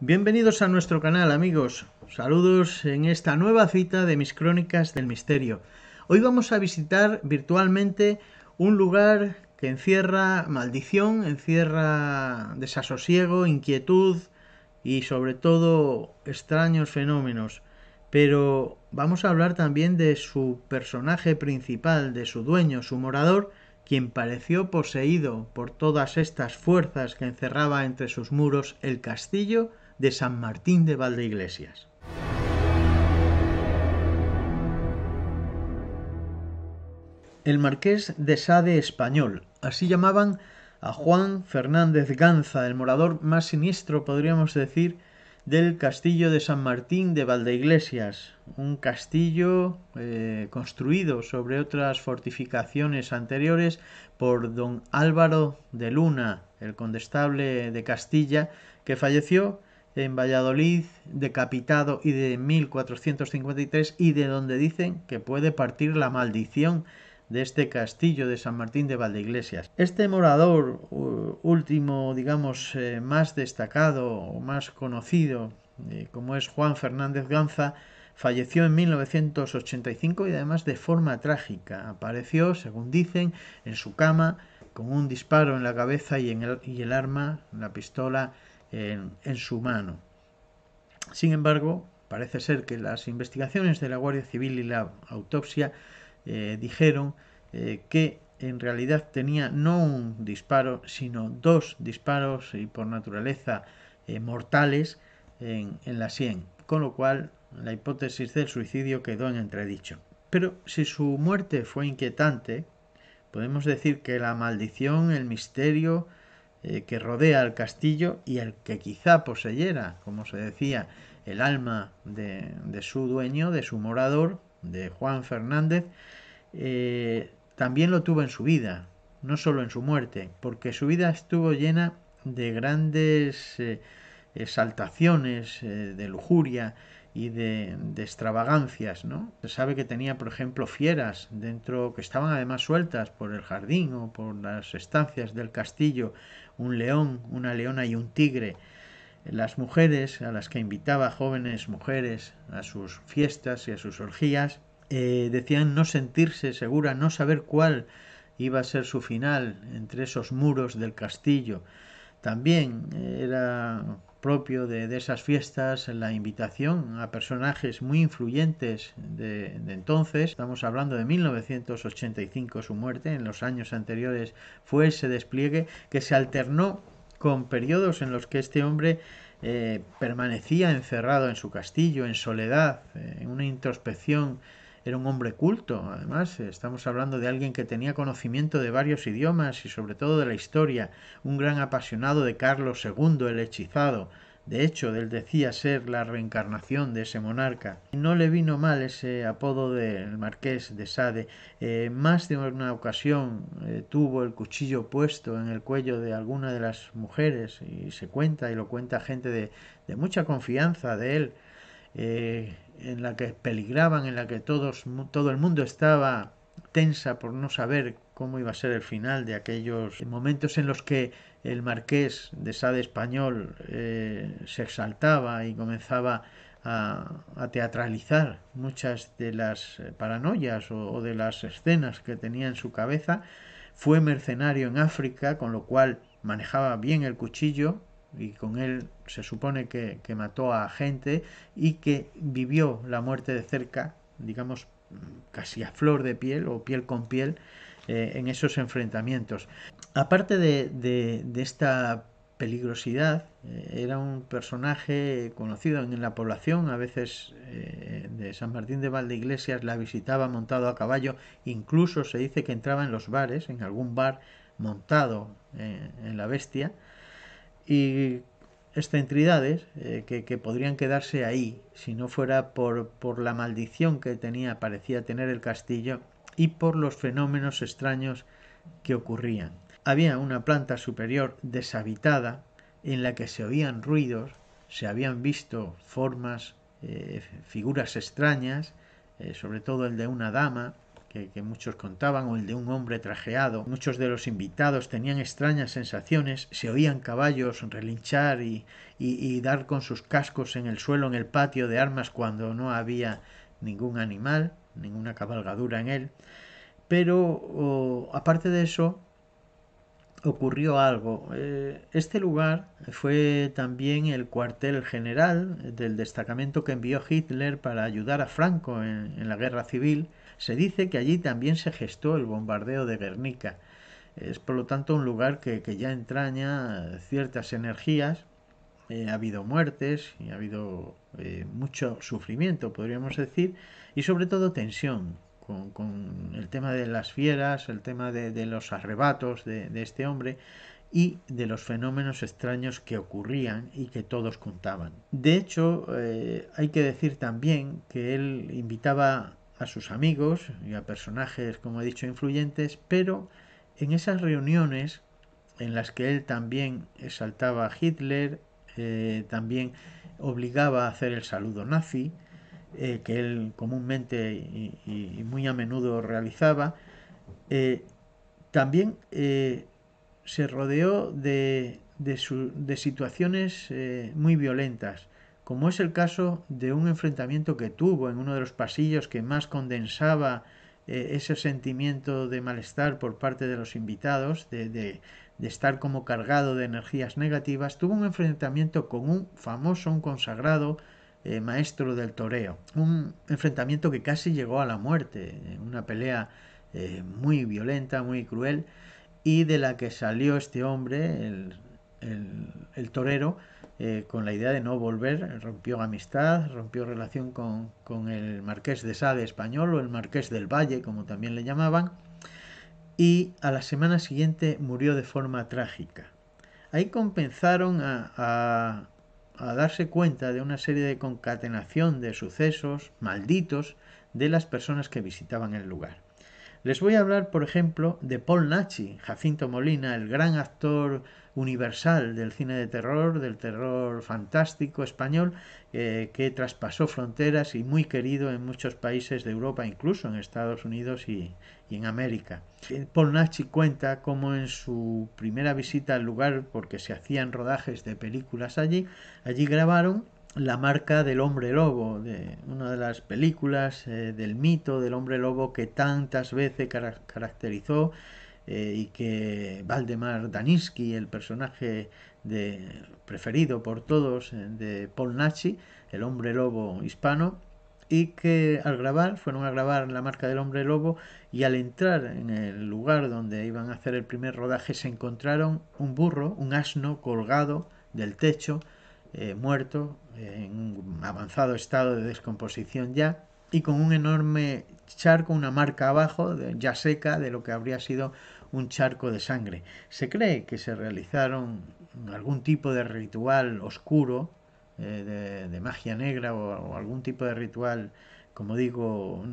Bienvenidos a nuestro canal amigos, saludos en esta nueva cita de mis crónicas del misterio. Hoy vamos a visitar virtualmente un lugar que encierra maldición, encierra desasosiego, inquietud y sobre todo extraños fenómenos. Pero vamos a hablar también de su personaje principal, de su dueño, su morador, quien pareció poseído por todas estas fuerzas que encerraba entre sus muros el castillo de San Martín de Valdeiglesias. El marqués de Sade español, así llamaban a Juan Fernández Ganza, el morador más siniestro, podríamos decir, del castillo de San Martín de Valdeiglesias, un castillo eh, construido sobre otras fortificaciones anteriores por don Álvaro de Luna, el condestable de Castilla, que falleció en Valladolid, decapitado y de 1453 y de donde dicen que puede partir la maldición de este castillo de San Martín de Valdeiglesias. Este morador último, digamos, eh, más destacado o más conocido, eh, como es Juan Fernández Ganza, falleció en 1985 y además de forma trágica. Apareció, según dicen, en su cama con un disparo en la cabeza y, en el, y el arma, la pistola, en, su mano. Sin embargo, parece ser que las investigaciones de la Guardia Civil y la autopsia eh, dijeron eh, que en realidad tenía no un disparo, sino dos disparos y por naturaleza eh, mortales en, en, la sien, con lo cual la hipótesis del suicidio quedó en entredicho. Pero si su muerte fue inquietante, podemos decir que la maldición, el misterio, eh, que rodea al castillo y el que quizá poseyera, como se decía, el alma de, su dueño, de su morador, de Juan Fernández, eh, también lo tuvo en su vida, no solo en su muerte, porque su vida estuvo llena de grandes eh, exaltaciones, de lujuria, y de, extravagancias, ¿no? Se sabe que tenía, por ejemplo, fieras dentro, que estaban además sueltas por el jardín o por las estancias del castillo, un león, una leona y un tigre. Las mujeres a las que invitaba jóvenes mujeres a sus fiestas y a sus orgías eh, decían no sentirse segura, no saber cuál iba a ser su final entre esos muros del castillo. También era propio de, esas fiestas, la invitación a personajes muy influyentes de, entonces, estamos hablando de 1985 su muerte, en los años anteriores fue ese despliegue que se alternó con periodos en los que este hombre eh, permanecía encerrado en su castillo, en soledad, eh, en una introspección era un hombre culto, además, eh, estamos hablando de alguien que tenía conocimiento de varios idiomas y sobre todo de la historia, un gran apasionado de Carlos II el hechizado. De hecho, él decía ser la reencarnación de ese monarca. No le vino mal ese apodo del marqués de Sade. Eh, más de una ocasión eh, tuvo el cuchillo puesto en el cuello de alguna de las mujeres y se cuenta y lo cuenta gente de, mucha confianza de él en la que peligraban, en la que todo el mundo estaba tensa por no saber cómo iba a ser el final de aquellos momentos en los que el marqués de Sade español eh, se exaltaba y comenzaba a, teatralizar muchas de las paranoias o de las escenas que tenía en su cabeza. Fue mercenario en África, con lo cual manejaba bien el cuchillo, y con él se supone que, mató a gente y que vivió la muerte de cerca, digamos casi a flor de piel o piel con piel eh, en esos enfrentamientos. Aparte de, de, esta peligrosidad, eh, era un personaje conocido en la población, a veces eh, de San Martín de Valdeiglesias la visitaba montado a caballo, incluso se dice que entraba en los bares, en algún bar montado en la bestia, y excentridades eh, que, que, podrían quedarse ahí si no fuera por, la maldición que tenía, parecía tener el castillo y por los fenómenos extraños que ocurrían. Había una planta superior deshabitada en la que se oían ruidos, se habían visto formas, eh, figuras extrañas, eh, sobre todo el de una dama, que, muchos contaban, o el de un hombre trajeado. Muchos de los invitados tenían extrañas sensaciones, se oían caballos relinchar y, dar con sus cascos en el suelo en el patio de armas cuando no había ningún animal, ninguna cabalgadura en él. Pero aparte de eso, ocurrió algo. Eh, este lugar fue también el cuartel general del destacamento que envió Hitler para ayudar a Franco en, la guerra civil. Se dice que allí también se gestó el bombardeo de Guernica. Es por lo tanto un lugar que, ya entraña ciertas energías. Eh, ha habido muertes y ha habido eh, mucho sufrimiento, podríamos decir, y sobre todo tensión, con, el tema de las fieras, el tema de, los arrebatos de, este hombre y de los fenómenos extraños que ocurrían y que todos contaban. De hecho, eh, hay que decir también que él invitaba a sus amigos y a personajes, como he dicho, influyentes, pero en esas reuniones en las que él también exaltaba a Hitler, eh, también obligaba a hacer el saludo nazi, eh, que él comúnmente y, muy a menudo realizaba, eh, también eh, se rodeó de, de, situaciones muy violentas, como es el caso de un enfrentamiento que tuvo en uno de los pasillos que más condensaba ese sentimiento de malestar por parte de los invitados, de, de, estar como cargado de energías negativas, tuvo un enfrentamiento con un famoso, un consagrado eh, maestro del toreo. Un enfrentamiento que casi llegó a la muerte, eh, una pelea eh, muy violenta, muy cruel, y de la que salió este hombre, el, torero, con la idea de no volver, rompió amistad, rompió relación con, el marqués de Sade español o el marqués del Valle, como también le llamaban, y a la semana siguiente murió de forma trágica. Ahí compensaron a a darse cuenta de una serie de concatenación de sucesos malditos de las personas que visitaban el lugar. Les voy a hablar, por ejemplo, de Paul Nachi, Jacinto Molina, el gran actor universal del cine de terror, del terror fantástico español, eh, que traspasó fronteras y muy querido en muchos países de Europa, incluso en Estados Unidos y, en América. Eh, Paul Nachi cuenta cómo en su primera visita al lugar, porque se hacían rodajes de películas allí, allí grabaron la marca del hombre lobo, de una de las películas eh, del mito del hombre lobo que tantas veces caracterizó eh, y que Valdemar Daninsky, el personaje de, preferido por todos eh, de Paul Natchi, el hombre lobo hispano, y que al grabar, fueron a grabar la marca del hombre lobo y al entrar en el lugar donde iban a hacer el primer rodaje se encontraron un burro, un asno colgado del techo, eh, muerto, eh, en un avanzado estado de descomposición ya, y con un enorme charco, una marca abajo, ya seca, de lo que habría sido un charco de sangre. Se cree que se realizaron algún tipo de ritual oscuro, eh, de, magia negra o, o algún tipo de ritual como digo,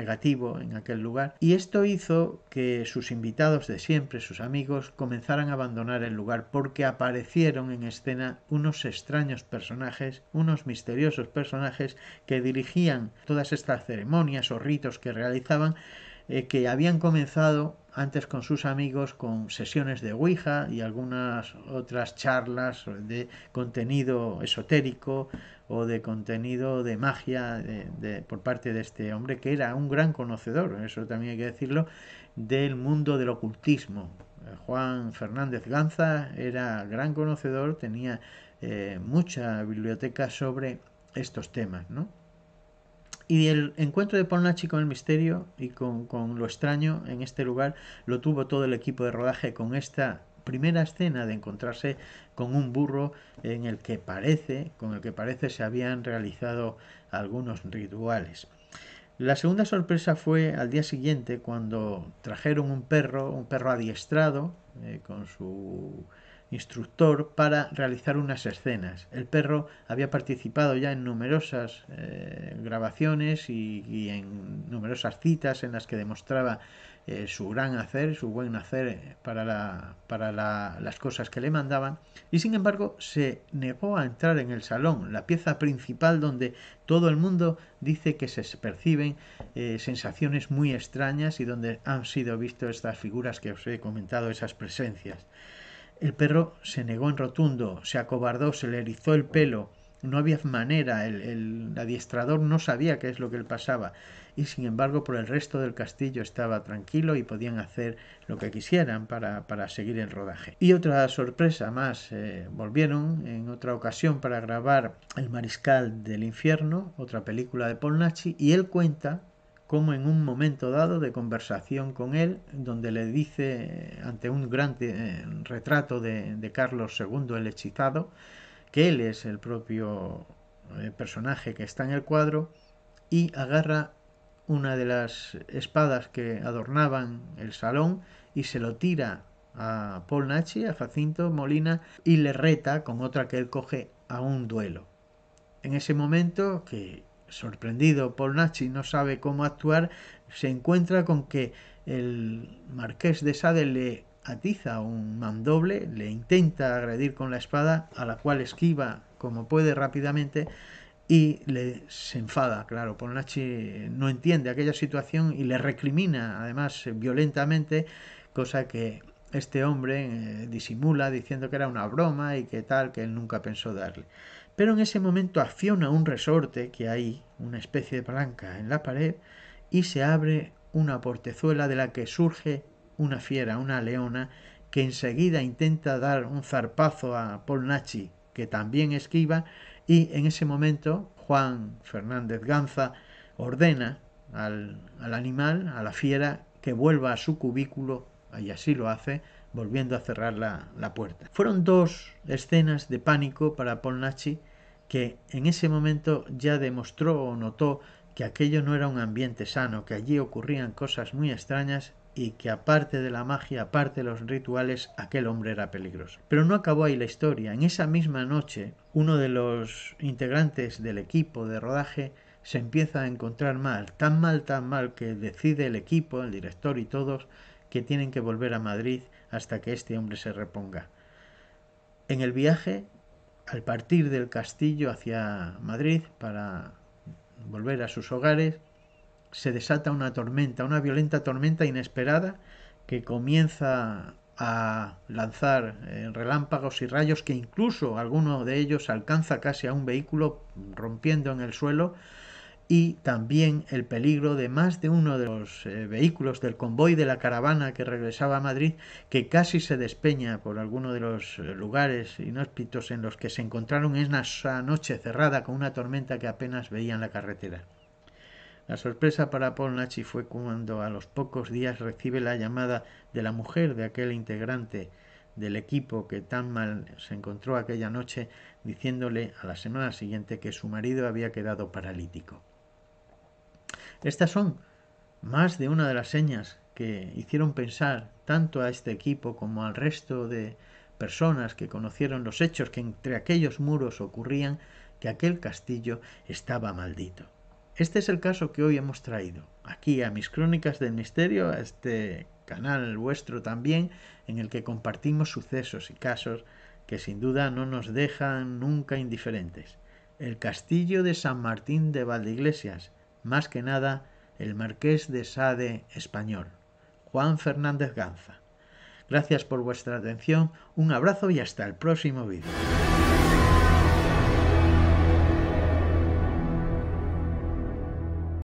negativo en aquel lugar, y esto hizo que sus invitados de siempre, sus amigos, comenzaran a abandonar el lugar porque aparecieron en escena unos extraños personajes, unos misteriosos personajes que dirigían todas estas ceremonias o ritos que realizaban eh, que habían comenzado antes con sus amigos con sesiones de Ouija y algunas otras charlas de contenido esotérico o de contenido de magia de, por parte de este hombre que era un gran conocedor, eso también hay que decirlo, del mundo del ocultismo. Eh, Juan Fernández Ganza era gran conocedor, tenía eh, mucha biblioteca sobre estos temas, ¿no? Y el encuentro de Polnachi con el misterio y con, lo extraño en este lugar lo tuvo todo el equipo de rodaje con esta primera escena de encontrarse con un burro en el que parece, con el que parece se habían realizado algunos rituales. La segunda sorpresa fue al día siguiente cuando trajeron un perro, un perro adiestrado eh, con su instructor para realizar unas escenas. El perro había participado ya en numerosas eh, grabaciones y, en numerosas citas en las que demostraba eh, su gran hacer, su buen hacer eh, para, para las cosas que le mandaban, y sin embargo se negó a entrar en el salón, la pieza principal donde todo el mundo dice que se perciben sensaciones muy extrañas y donde han sido vistas estas figuras que os he comentado, esas presencias. El perro se negó en rotundo, se acobardó, se le erizó el pelo. No había manera, el, adiestrador no sabía qué es lo que le pasaba. Y sin embargo, por el resto del castillo estaba tranquilo y podían hacer lo que quisieran para, seguir el rodaje. Y otra sorpresa más, eh, volvieron en otra ocasión para grabar El Mariscal del Infierno, otra película de Polnachi, y él cuenta como en un momento dado de conversación con él, donde le dice, ante un gran eh, retrato de, Carlos II el hechizado, que él es el propio eh, personaje que está en el cuadro, y agarra una de las espadas que adornaban el salón y se lo tira a Paul Nachi, a Jacinto Molina, y le reta con otra que él coge a un duelo. En ese momento, que sorprendido por Nachi, no sabe cómo actuar, se encuentra con que el marqués de Sade le atiza un mandoble, le intenta agredir con la espada, a la cual esquiva como puede rápidamente y le, se enfada, claro, Polnachi no entiende aquella situación y le recrimina además violentamente, cosa que este hombre eh, disimula diciendo que era una broma y que tal, que él nunca pensó darle. Pero en ese momento acciona un resorte que hay, una especie de palanca en la pared, y se abre una portezuela de la que surge una fiera, una leona, que enseguida intenta dar un zarpazo a Paul que también esquiva, y en ese momento Juan Fernández Ganza ordena al, al animal, a la fiera, que vuelva a su cubículo y así lo hace, volviendo a cerrar la, puerta. Fueron dos escenas de pánico para Polnachi, que en ese momento ya demostró o notó que aquello no era un ambiente sano, que allí ocurrían cosas muy extrañas y que aparte de la magia, aparte de los rituales, aquel hombre era peligroso. Pero no acabó ahí la historia. En esa misma noche, uno de los integrantes del equipo de rodaje se empieza a encontrar mal, tan mal, tan mal, que decide el equipo, el director y todos, que tienen que volver a Madrid hasta que este hombre se reponga. En el viaje, al partir del castillo hacia Madrid para volver a sus hogares, se desata una tormenta, una violenta tormenta inesperada que comienza a lanzar eh, relámpagos y rayos que incluso alguno de ellos alcanza casi a un vehículo rompiendo en el suelo y también el peligro de más de uno de los eh, vehículos del convoy de la caravana que regresaba a Madrid, que casi se despeña por alguno de los eh, lugares inhóspitos en los que se encontraron en esa noche cerrada con una tormenta que apenas veían la carretera. La sorpresa para Paul Nachi fue cuando a los pocos días recibe la llamada de la mujer de aquel integrante del equipo que tan mal se encontró aquella noche, diciéndole a la semana siguiente que su marido había quedado paralítico. Estas son más de una de las señas que hicieron pensar tanto a este equipo como al resto de personas que conocieron los hechos que entre aquellos muros ocurrían que aquel castillo estaba maldito. Este es el caso que hoy hemos traído aquí a mis crónicas del misterio, a este canal vuestro también, en el que compartimos sucesos y casos que sin duda no nos dejan nunca indiferentes. El castillo de San Martín de Valdeiglesias, más que nada el marqués de Sade español, Juan Fernández Ganza. Gracias por vuestra atención, un abrazo y hasta el próximo vídeo.